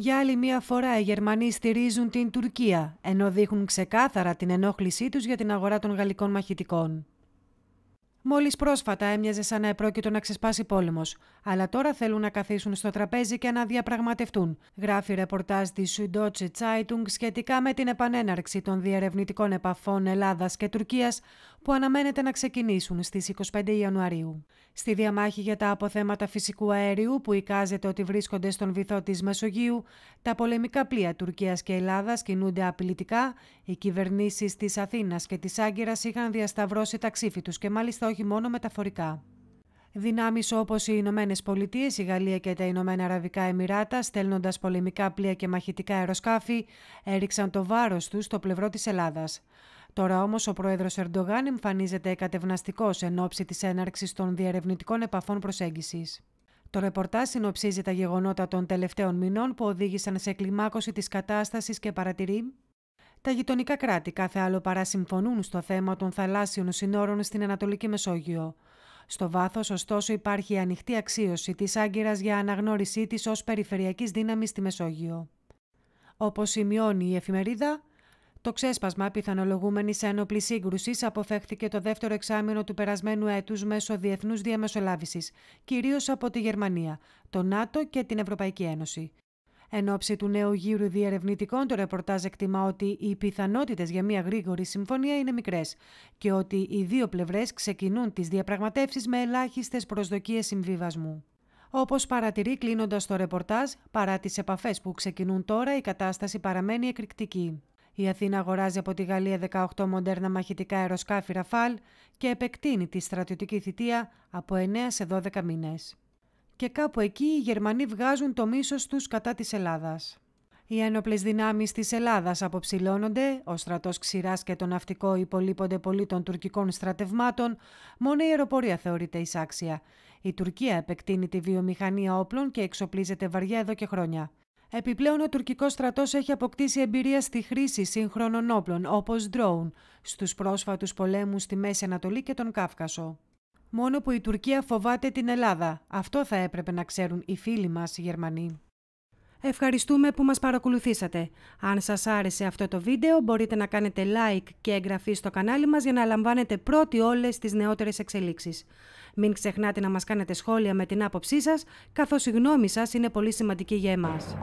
Για άλλη μία φορά οι Γερμανοί στηρίζουν την Τουρκία, ενώ δείχνουν ξεκάθαρα την ενόχλησή τους για την αγορά των γαλλικών μαχητικών. Μόλις πρόσφατα έμοιαζε σαν να επρόκειτο να ξεσπάσει πόλεμος, αλλά τώρα θέλουν να καθίσουν στο τραπέζι και να διαπραγματευτούν, γράφει ρεπορτάζ της Süddeutsche Zeitung σχετικά με την επανέναρξη των διερευνητικών επαφών Ελλάδας και Τουρκίας που αναμένεται να ξεκινήσουν στις 25 Ιανουαρίου. Στη διαμάχη για τα αποθέματα φυσικού αερίου που εικάζεται ότι βρίσκονται στον βυθό της Μεσογείου, τα πολεμικά πλοία Τουρκίας και Ελλάδας κινούνται απειλητικά, οι κυβερνήσεις της Αθήνας και της Άγκυρας είχαν διασταυρώσει τα τους και μάλιστα όχι όχι μόνο μεταφορικά. Δυνάμεις όπως οι Ηνωμένε Πολιτείες, η Γαλλία και τα Ηνωμένα Αραβικά Εμμυράτα, στέλνοντας πολεμικά πλοία και μαχητικά αεροσκάφη, έριξαν το βάρος τους στο πλευρό της Ελλάδας. Τώρα όμως ο πρόεδρος Ερντογάν εμφανίζεται κατευναστικός εν ώψη της έναρξης των διερευνητικών επαφών προσέγγισης. Το ρεπορτάζ συνοψίζει τα γεγονότα των τελευταίων μηνών που οδήγησαν σε κλιμάκωση της κατάστασης και παρατηρεί τα γειτονικά κράτη κάθε άλλο παρά συμφωνούν στο θέμα των θαλάσσιων συνόρων στην Ανατολική Μεσόγειο. Στο βάθος, ωστόσο, υπάρχει η ανοιχτή αξίωση της Άγκυρας για αναγνώρισή της ως περιφερειακής δύναμης στη Μεσόγειο. Όπως σημειώνει η εφημερίδα, το ξέσπασμα πιθανολογούμενη ένοπλη σύγκρουσης αποφέχθηκε το δεύτερο εξάμεινο του περασμένου έτους μέσω διεθνούς διαμεσολάβησης, κυρίως από τη Γερμανία, το ΝΑΤΟ και την Ευρωπαϊκή Ένωση. Εν ώψη του νέου γύρου διερευνητικών, το ρεπορτάζ εκτιμά ότι οι πιθανότητες για μια γρήγορη συμφωνία είναι μικρές και ότι οι δύο πλευρές ξεκινούν τις διαπραγματεύσεις με ελάχιστες προσδοκίες συμβιβασμού. Όπως παρατηρεί κλείνοντας το ρεπορτάζ, παρά τις επαφές που ξεκινούν τώρα, η κατάσταση παραμένει εκρηκτική. Η Αθήνα αγοράζει από τη Γαλλία 18 μοντέρνα μαχητικά αεροσκάφη Ραφάλ και επεκτείνει τη στρατιωτική θητεία από 9 σε 12 μήνες και κάπου εκεί οι Γερμανοί βγάζουν το μίσος τους κατά της Ελλάδας. Οι ένοπλες δυνάμεις της Ελλάδας αποψηλώνονται, ο στρατός ξηράς και το ναυτικό υπολείπονται πολύ των τουρκικών στρατευμάτων, μόνο η αεροπορία θεωρείται εισάξια. Η Τουρκία επεκτείνει τη βιομηχανία όπλων και εξοπλίζεται βαριά εδώ και χρόνια. Επιπλέον, ο τουρκικός στρατός έχει αποκτήσει εμπειρία στη χρήση σύγχρονων όπλων, όπως ντρόουν, στους πρόσφατους πολέμους στη Μέση Ανατολή και τον Κάφκασο. Μόνο που η Τουρκία φοβάται την Ελλάδα. Αυτό θα έπρεπε να ξέρουν οι φίλοι μας οι Γερμανοί. Ευχαριστούμε που μας παρακολουθήσατε. Αν σας άρεσε αυτό το βίντεο μπορείτε να κάνετε like και εγγραφή στο κανάλι μας για να λαμβάνετε πρώτοι όλες τις νεότερες εξελίξεις. Μην ξεχνάτε να μας κάνετε σχόλια με την άποψή σας, καθώς η γνώμη σας είναι πολύ σημαντική για εμάς.